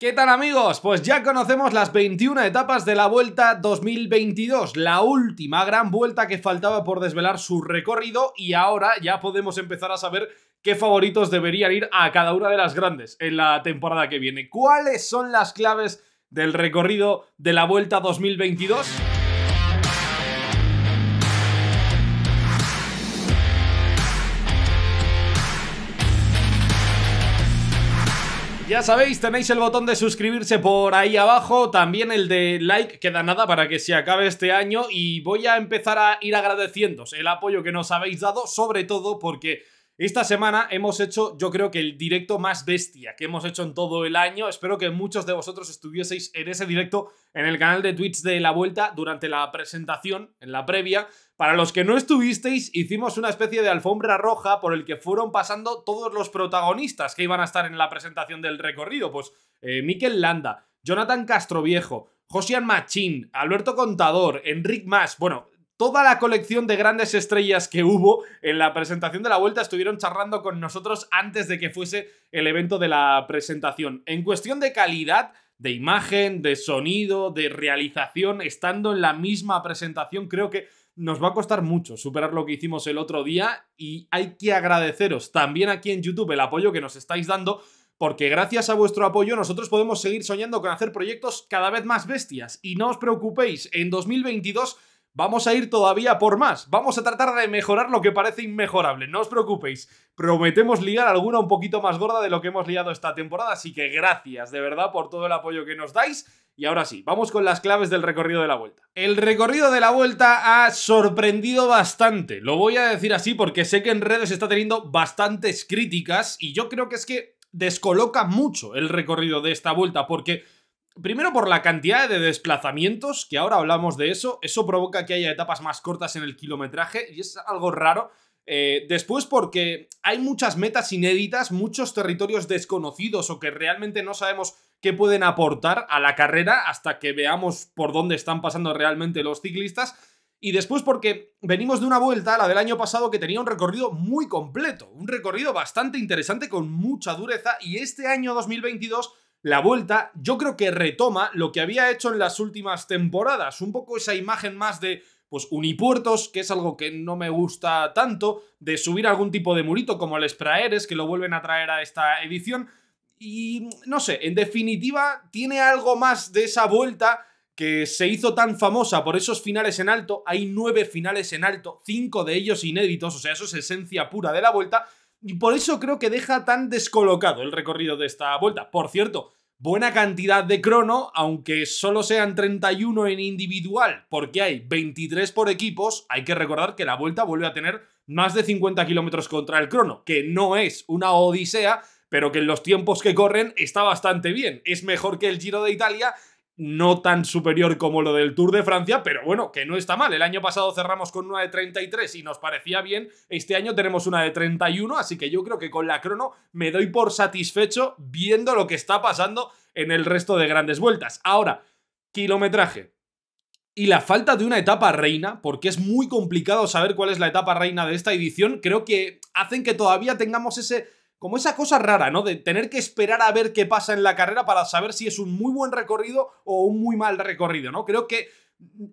¿Qué tal amigos? Pues ya conocemos las 21 etapas de la Vuelta 2022, la última gran vuelta que faltaba por desvelar su recorrido y ahora ya podemos empezar a saber qué favoritos deberían ir a cada una de las grandes en la temporada que viene. ¿Cuáles son las claves del recorrido de la Vuelta 2022? Ya sabéis, tenéis el botón de suscribirse por ahí abajo, también el de like, da nada para que se acabe este año y voy a empezar a ir agradeciéndos el apoyo que nos habéis dado, sobre todo porque... Esta semana hemos hecho, yo creo que el directo más bestia que hemos hecho en todo el año. Espero que muchos de vosotros estuvieseis en ese directo en el canal de Twitch de la vuelta durante la presentación, en la previa. Para los que no estuvisteis, hicimos una especie de alfombra roja por el que fueron pasando todos los protagonistas que iban a estar en la presentación del recorrido. Pues eh, Miquel Landa, Jonathan Castroviejo, Josian Machín, Alberto Contador, Enric Mas, bueno, toda la colección de grandes estrellas que hubo en la presentación de la vuelta estuvieron charlando con nosotros antes de que fuese el evento de la presentación. En cuestión de calidad, de imagen, de sonido, de realización, estando en la misma presentación, creo que nos va a costar mucho superar lo que hicimos el otro día y hay que agradeceros también aquí en YouTube el apoyo que nos estáis dando porque gracias a vuestro apoyo nosotros podemos seguir soñando con hacer proyectos cada vez más bestias y no os preocupéis, en 2022 Vamos a ir todavía por más. Vamos a tratar de mejorar lo que parece inmejorable. No os preocupéis. Prometemos ligar alguna un poquito más gorda de lo que hemos liado esta temporada. Así que gracias de verdad por todo el apoyo que nos dais. Y ahora sí, vamos con las claves del recorrido de la vuelta. El recorrido de la vuelta ha sorprendido bastante. Lo voy a decir así porque sé que en redes está teniendo bastantes críticas y yo creo que es que descoloca mucho el recorrido de esta vuelta porque Primero por la cantidad de desplazamientos, que ahora hablamos de eso, eso provoca que haya etapas más cortas en el kilometraje y es algo raro. Eh, después porque hay muchas metas inéditas, muchos territorios desconocidos o que realmente no sabemos qué pueden aportar a la carrera hasta que veamos por dónde están pasando realmente los ciclistas. Y después porque venimos de una vuelta, la del año pasado, que tenía un recorrido muy completo, un recorrido bastante interesante con mucha dureza y este año 2022 la vuelta, yo creo que retoma lo que había hecho en las últimas temporadas, un poco esa imagen más de pues unipuertos, que es algo que no me gusta tanto, de subir algún tipo de murito como el Spraeres, que lo vuelven a traer a esta edición. Y no sé, en definitiva, tiene algo más de esa vuelta que se hizo tan famosa por esos finales en alto. Hay nueve finales en alto, cinco de ellos inéditos, o sea, eso es esencia pura de la vuelta. Y por eso creo que deja tan descolocado el recorrido de esta vuelta. Por cierto, buena cantidad de crono, aunque solo sean 31 en individual, porque hay 23 por equipos, hay que recordar que la vuelta vuelve a tener más de 50 kilómetros contra el crono, que no es una odisea, pero que en los tiempos que corren está bastante bien. Es mejor que el Giro de Italia no tan superior como lo del Tour de Francia, pero bueno, que no está mal. El año pasado cerramos con una de 33 y nos parecía bien. Este año tenemos una de 31, así que yo creo que con la crono me doy por satisfecho viendo lo que está pasando en el resto de grandes vueltas. Ahora, kilometraje. Y la falta de una etapa reina, porque es muy complicado saber cuál es la etapa reina de esta edición, creo que hacen que todavía tengamos ese como esa cosa rara, ¿no? De tener que esperar a ver qué pasa en la carrera para saber si es un muy buen recorrido o un muy mal recorrido, ¿no? Creo que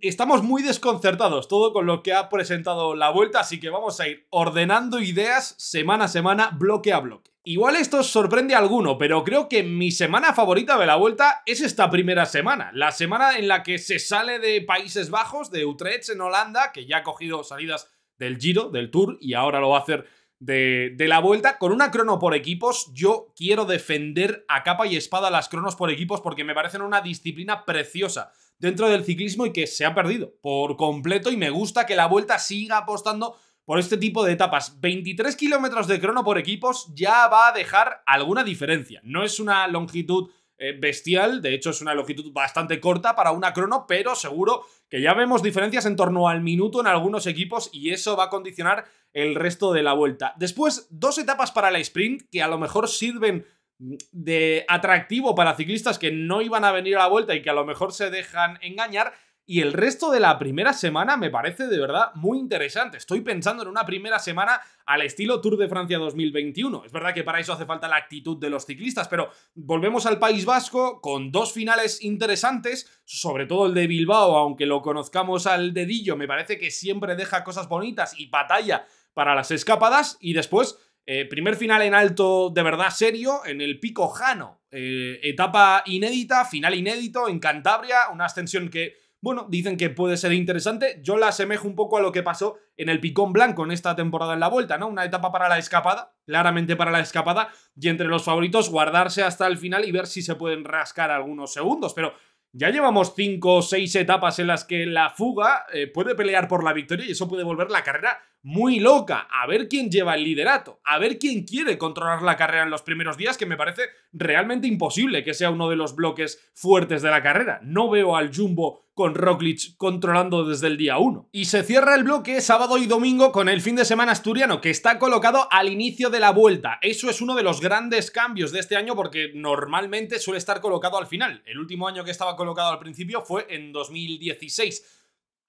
estamos muy desconcertados todo con lo que ha presentado la vuelta, así que vamos a ir ordenando ideas semana a semana, bloque a bloque. Igual esto os sorprende a alguno, pero creo que mi semana favorita de la vuelta es esta primera semana, la semana en la que se sale de Países Bajos, de Utrecht en Holanda, que ya ha cogido salidas del Giro, del Tour, y ahora lo va a hacer de, la vuelta. Con una crono por equipos, yo quiero defender a capa y espada las cronos por equipos porque me parecen una disciplina preciosa dentro del ciclismo y que se ha perdido por completo y me gusta que la vuelta siga apostando por este tipo de etapas. 23 kilómetros de crono por equipos ya va a dejar alguna diferencia. No es una longitud eh, bestial. De hecho, es una longitud bastante corta para una crono, pero seguro que ya vemos diferencias en torno al minuto en algunos equipos y eso va a condicionar el resto de la vuelta. Después, dos etapas para la sprint que a lo mejor sirven de atractivo para ciclistas que no iban a venir a la vuelta y que a lo mejor se dejan engañar y el resto de la primera semana me parece de verdad muy interesante. Estoy pensando en una primera semana al estilo Tour de Francia 2021. Es verdad que para eso hace falta la actitud de los ciclistas, pero volvemos al País Vasco con dos finales interesantes, sobre todo el de Bilbao, aunque lo conozcamos al dedillo, me parece que siempre deja cosas bonitas y batalla para las escapadas. Y después eh, primer final en alto de verdad serio, en el Pico Jano. Eh, etapa inédita, final inédito en Cantabria, una ascensión que bueno, dicen que puede ser interesante. Yo la asemejo un poco a lo que pasó en el picón blanco en esta temporada en la vuelta, ¿no? Una etapa para la escapada, claramente para la escapada, y entre los favoritos guardarse hasta el final y ver si se pueden rascar algunos segundos, pero... Ya llevamos cinco o seis etapas en las que la fuga eh, puede pelear por la victoria y eso puede volver la carrera muy loca. A ver quién lleva el liderato, a ver quién quiere controlar la carrera en los primeros días, que me parece realmente imposible que sea uno de los bloques fuertes de la carrera. No veo al Jumbo con Roglic controlando desde el día 1. Y se cierra el bloque sábado y domingo con el fin de semana asturiano, que está colocado al inicio de la vuelta. Eso es uno de los grandes cambios de este año porque normalmente suele estar colocado al final. El último año que estaba colocado al principio fue en 2016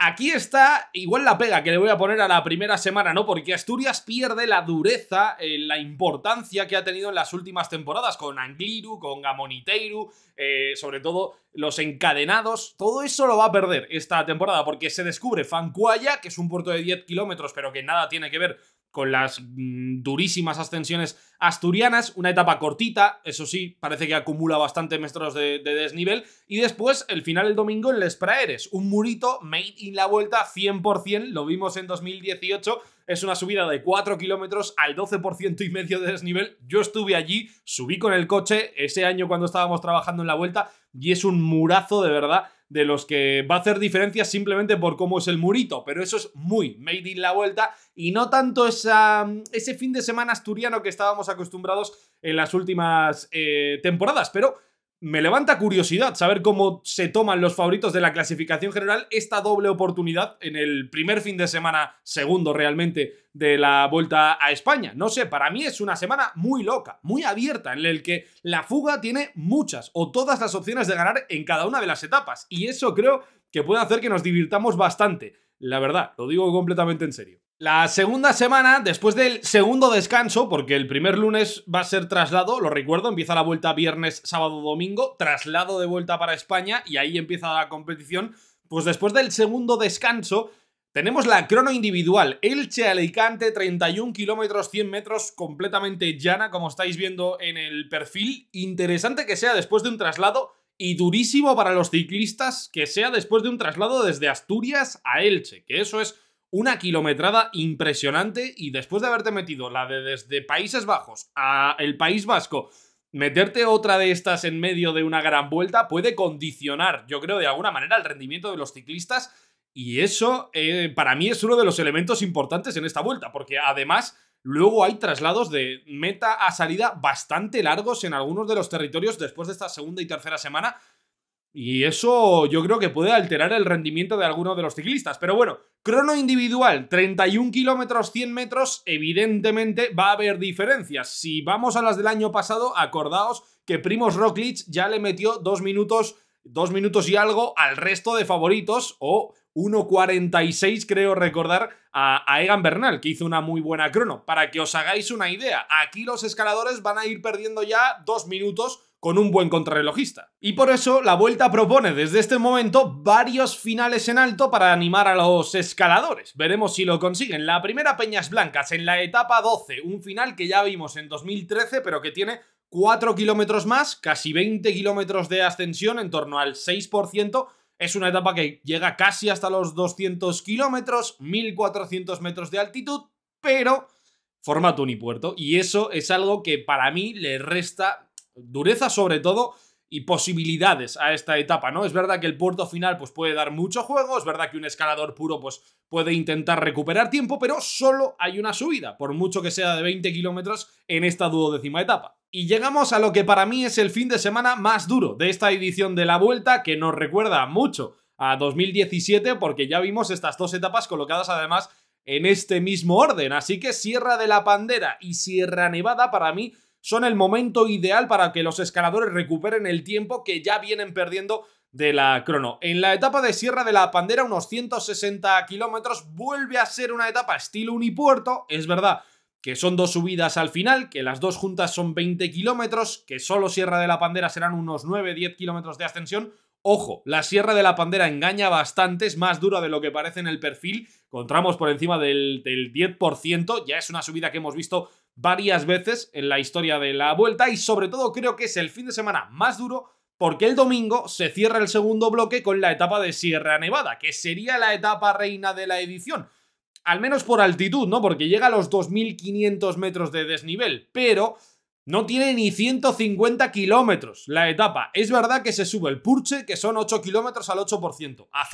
Aquí está igual la pega que le voy a poner a la primera semana, ¿no? Porque Asturias pierde la dureza, la importancia que ha tenido en las últimas temporadas con Angliru, con Gamoniteiru, eh, sobre todo los encadenados. Todo eso lo va a perder esta temporada porque se descubre Fancuaya, que es un puerto de 10 kilómetros, pero que nada tiene que ver con las mm, durísimas ascensiones asturianas, una etapa cortita, eso sí, parece que acumula bastante metros de, desnivel, y después el final del domingo en Les Praeres, un murito made in la vuelta 100%, lo vimos en 2018, es una subida de 4 kilómetros al 12% y medio de desnivel. Yo estuve allí, subí con el coche ese año cuando estábamos trabajando en la vuelta y es un murazo de verdad de los que va a hacer diferencia simplemente por cómo es el murito, pero eso es muy made in la vuelta y no tanto ese fin de semana asturiano que estábamos acostumbrados en las últimas eh, temporadas, pero me levanta curiosidad saber cómo se toman los favoritos de la clasificación general esta doble oportunidad en el primer fin de semana, segundo realmente, de la vuelta a España. No sé, para mí es una semana muy loca, muy abierta, en el que la fuga tiene muchas o todas las opciones de ganar en cada una de las etapas. Y eso creo que puede hacer que nos divirtamos bastante. La verdad, lo digo completamente en serio. La segunda semana, después del segundo descanso, porque el primer lunes va a ser traslado, lo recuerdo, empieza la vuelta viernes, sábado, domingo, traslado de vuelta para España y ahí empieza la competición, pues después del segundo descanso tenemos la crono individual, Elche Alicante, 31 kilómetros, 100 metros, completamente llana, como estáis viendo en el perfil, interesante que sea después de un traslado y durísimo para los ciclistas que sea después de un traslado desde Asturias a Elche, que eso es una kilometrada impresionante y después de haberte metido la de desde Países Bajos a el País Vasco, meterte otra de estas en medio de una gran vuelta puede condicionar, yo creo, de alguna manera el rendimiento de los ciclistas y eso eh, para mí es uno de los elementos importantes en esta vuelta, porque además luego hay traslados de meta a salida bastante largos en algunos de los territorios después de esta segunda y tercera semana y eso yo creo que puede alterar el rendimiento de algunos de los ciclistas. Pero bueno, crono individual, 31 kilómetros, 100 metros, evidentemente va a haber diferencias. Si vamos a las del año pasado, acordaos que Primos Roglic ya le metió dos minutos dos minutos y algo al resto de favoritos o 1.46 creo recordar a, Egan Bernal, que hizo una muy buena crono. Para que os hagáis una idea, aquí los escaladores van a ir perdiendo ya dos minutos con un buen contrarrelojista. Y por eso la Vuelta propone desde este momento varios finales en alto para animar a los escaladores. Veremos si lo consiguen. La primera Peñas Blancas en la etapa 12, un final que ya vimos en 2013 pero que tiene 4 kilómetros más, casi 20 kilómetros de ascensión, en torno al 6%. Es una etapa que llega casi hasta los 200 kilómetros, 1400 metros de altitud, pero forma unipuerto. Y eso es algo que para mí le resta dureza sobre todo y posibilidades a esta etapa, ¿no? Es verdad que el puerto final pues, puede dar mucho juego, es verdad que un escalador puro pues, puede intentar recuperar tiempo, pero solo hay una subida, por mucho que sea de 20 kilómetros en esta duodécima etapa. Y llegamos a lo que para mí es el fin de semana más duro de esta edición de la Vuelta, que nos recuerda mucho a 2017, porque ya vimos estas dos etapas colocadas además en este mismo orden. Así que Sierra de la Pandera y Sierra Nevada para mí son el momento ideal para que los escaladores recuperen el tiempo que ya vienen perdiendo de la crono. En la etapa de Sierra de la Pandera, unos 160 kilómetros, vuelve a ser una etapa estilo unipuerto, es verdad que son dos subidas al final, que las dos juntas son 20 kilómetros, que solo Sierra de la Pandera serán unos 9-10 kilómetros de ascensión. Ojo, la Sierra de la Pandera engaña bastante, es más dura de lo que parece en el perfil, Contramos por encima del, del 10%, ya es una subida que hemos visto varias veces en la historia de la vuelta y sobre todo creo que es el fin de semana más duro porque el domingo se cierra el segundo bloque con la etapa de Sierra Nevada, que sería la etapa reina de la edición. Al menos por altitud, ¿no? Porque llega a los 2.500 metros de desnivel, pero no tiene ni 150 kilómetros la etapa. Es verdad que se sube el Purche, que son 8 kilómetros al 8%. A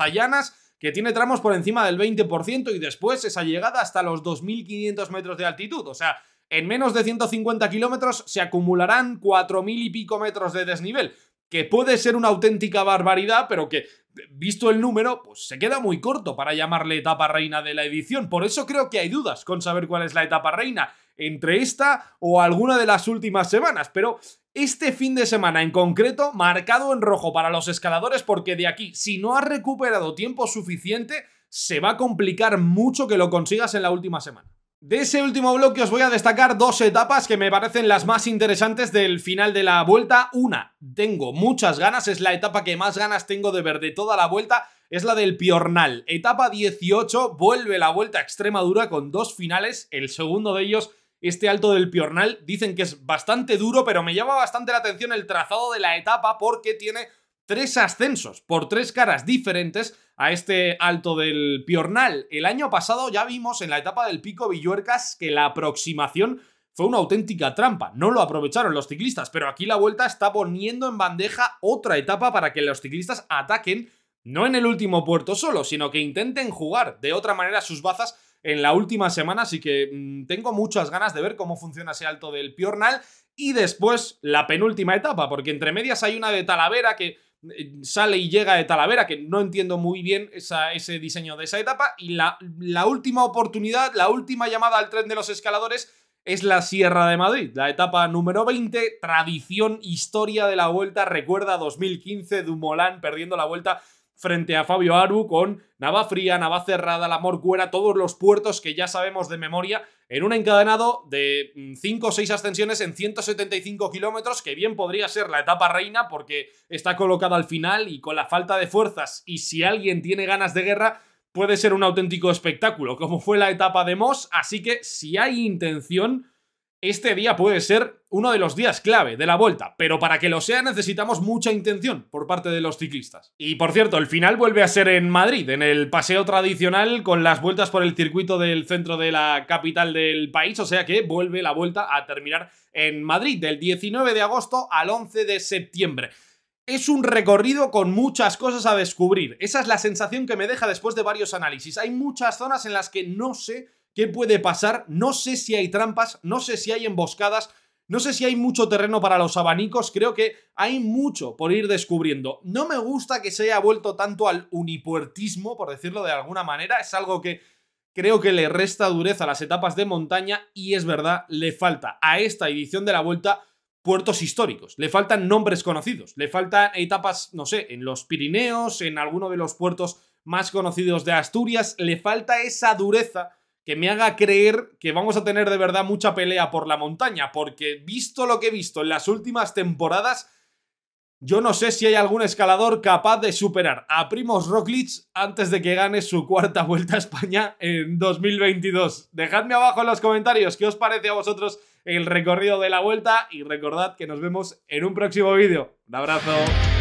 que tiene tramos por encima del 20% y después esa llegada hasta los 2.500 metros de altitud. O sea, en menos de 150 kilómetros se acumularán 4.000 y pico metros de desnivel, que puede ser una auténtica barbaridad, pero que, visto el número, pues se queda muy corto para llamarle etapa reina de la edición. Por eso creo que hay dudas con saber cuál es la etapa reina, entre esta o alguna de las últimas semanas, pero este fin de semana en concreto, marcado en rojo para los escaladores, porque de aquí, si no has recuperado tiempo suficiente, se va a complicar mucho que lo consigas en la última semana. De ese último bloque os voy a destacar dos etapas que me parecen las más interesantes del final de la vuelta. Una, tengo muchas ganas, es la etapa que más ganas tengo de ver de toda la vuelta, es la del Piornal. Etapa 18, vuelve la vuelta a Extremadura con dos finales, el segundo de ellos, este alto del Piornal, dicen que es bastante duro, pero me llama bastante la atención el trazado de la etapa porque tiene tres ascensos por tres caras diferentes a este alto del Piornal. El año pasado ya vimos en la etapa del Pico Villuercas que la aproximación fue una auténtica trampa. No lo aprovecharon los ciclistas, pero aquí la vuelta está poniendo en bandeja otra etapa para que los ciclistas ataquen no en el último puerto solo, sino que intenten jugar de otra manera sus bazas en la última semana, así que mm, tengo muchas ganas de ver cómo funciona ese alto del Piornal y después la penúltima etapa, porque entre medias hay una de Talavera que sale y llega de Talavera, que no entiendo muy bien ese diseño de esa etapa. Y la, la última oportunidad, la última llamada al tren de los escaladores es la Sierra de Madrid, la etapa número 20, tradición, historia de la vuelta, recuerda 2015, Dumoulin perdiendo la vuelta frente a Fabio Aru con Nava Fría, Nava Cerrada, La Morcuera, todos los puertos que ya sabemos de memoria en un encadenado de 5 mm, o 6 ascensiones en 175 kilómetros, que bien podría ser la etapa reina porque está colocada al final y con la falta de fuerzas y si alguien tiene ganas de guerra puede ser un auténtico espectáculo, como fue la etapa de Moss, así que si hay intención este día puede ser uno de los días clave de la vuelta, pero para que lo sea necesitamos mucha intención por parte de los ciclistas. Y por cierto, el final vuelve a ser en Madrid, en el paseo tradicional con las vueltas por el circuito del centro de la capital del país, o sea que vuelve la vuelta a terminar en Madrid del 19 de agosto al 11 de septiembre. Es un recorrido con muchas cosas a descubrir. Esa es la sensación que me deja después de varios análisis. Hay muchas zonas en las que no sé qué puede pasar. No sé si hay trampas, no sé si hay emboscadas, no sé si hay mucho terreno para los abanicos, creo que hay mucho por ir descubriendo. No me gusta que se haya vuelto tanto al unipuertismo, por decirlo de alguna manera, es algo que creo que le resta dureza a las etapas de montaña y es verdad, le falta a esta edición de la vuelta puertos históricos, le faltan nombres conocidos, le faltan etapas, no sé, en los Pirineos, en alguno de los puertos más conocidos de Asturias, le falta esa dureza que me haga creer que vamos a tener de verdad mucha pelea por la montaña, porque visto lo que he visto en las últimas temporadas, yo no sé si hay algún escalador capaz de superar a Primoz Roglic antes de que gane su cuarta vuelta a España en 2022. Dejadme abajo en los comentarios qué os parece a vosotros el recorrido de la vuelta y recordad que nos vemos en un próximo vídeo. Un abrazo.